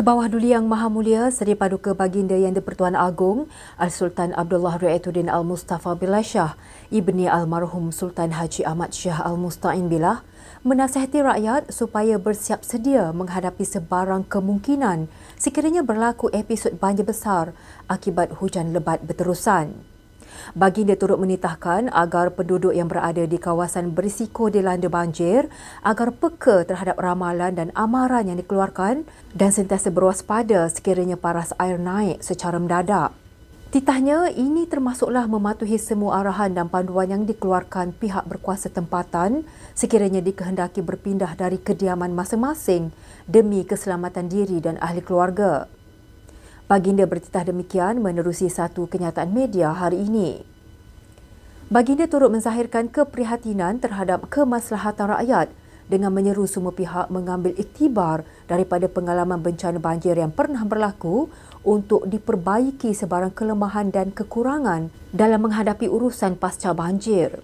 Ke bawah Duli Yang Maha Mulia, Seri Paduka Baginda Yang Dipertuan pertuan Agong, Al-Sultan Abdullah Ru'atuddin Al-Mustafa Billah Shah, Ibni Almarhum Sultan Haji Ahmad Shah Al-Musta'in Billah, menasihati rakyat supaya bersiap sedia menghadapi sebarang kemungkinan sekiranya berlaku episod banjir besar akibat hujan lebat berterusan. Baginda turut menitahkan agar penduduk yang berada di kawasan berisiko dilanda banjir agar peka terhadap ramalan dan amaran yang dikeluarkan dan sentiasa berwaspada sekiranya paras air naik secara mendadak. Titahnya, ini termasuklah mematuhi semua arahan dan panduan yang dikeluarkan pihak berkuasa tempatan sekiranya dikehendaki berpindah dari kediaman masing-masing demi keselamatan diri dan ahli keluarga. Baginda bertitah demikian menerusi satu kenyataan media hari ini. Baginda turut menzahirkan keprihatinan terhadap kemaslahatan rakyat dengan menyeru semua pihak mengambil iktibar daripada pengalaman bencana banjir yang pernah berlaku untuk diperbaiki sebarang kelemahan dan kekurangan dalam menghadapi urusan pasca banjir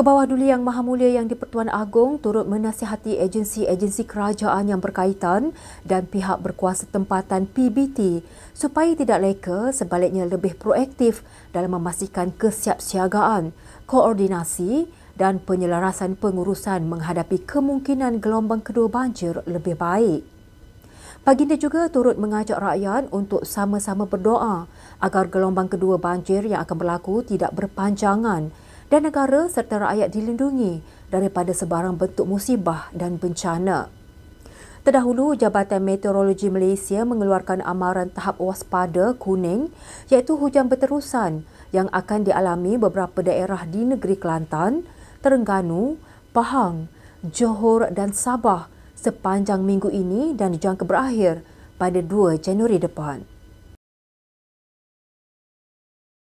ke bawah dulu yang maha mulia yang di-Pertuan Agong turut menasihati agensi-agensi kerajaan yang berkaitan dan pihak berkuasa tempatan PBT supaya tidak leka sebaliknya lebih proaktif dalam memastikan kesiapsiagaan, koordinasi dan penyelarasan pengurusan menghadapi kemungkinan gelombang kedua banjir lebih baik. Baginda juga turut mengajak rakyat untuk sama-sama berdoa agar gelombang kedua banjir yang akan berlaku tidak berpanjangan dan negara serta rakyat dilindungi daripada sebarang bentuk musibah dan bencana. Terdahulu, Jabatan Meteorologi Malaysia mengeluarkan amaran tahap waspada kuning iaitu hujan berterusan yang akan dialami beberapa daerah di negeri Kelantan, Terengganu, Pahang, Johor dan Sabah sepanjang minggu ini dan dijangka berakhir pada 2 Januari depan.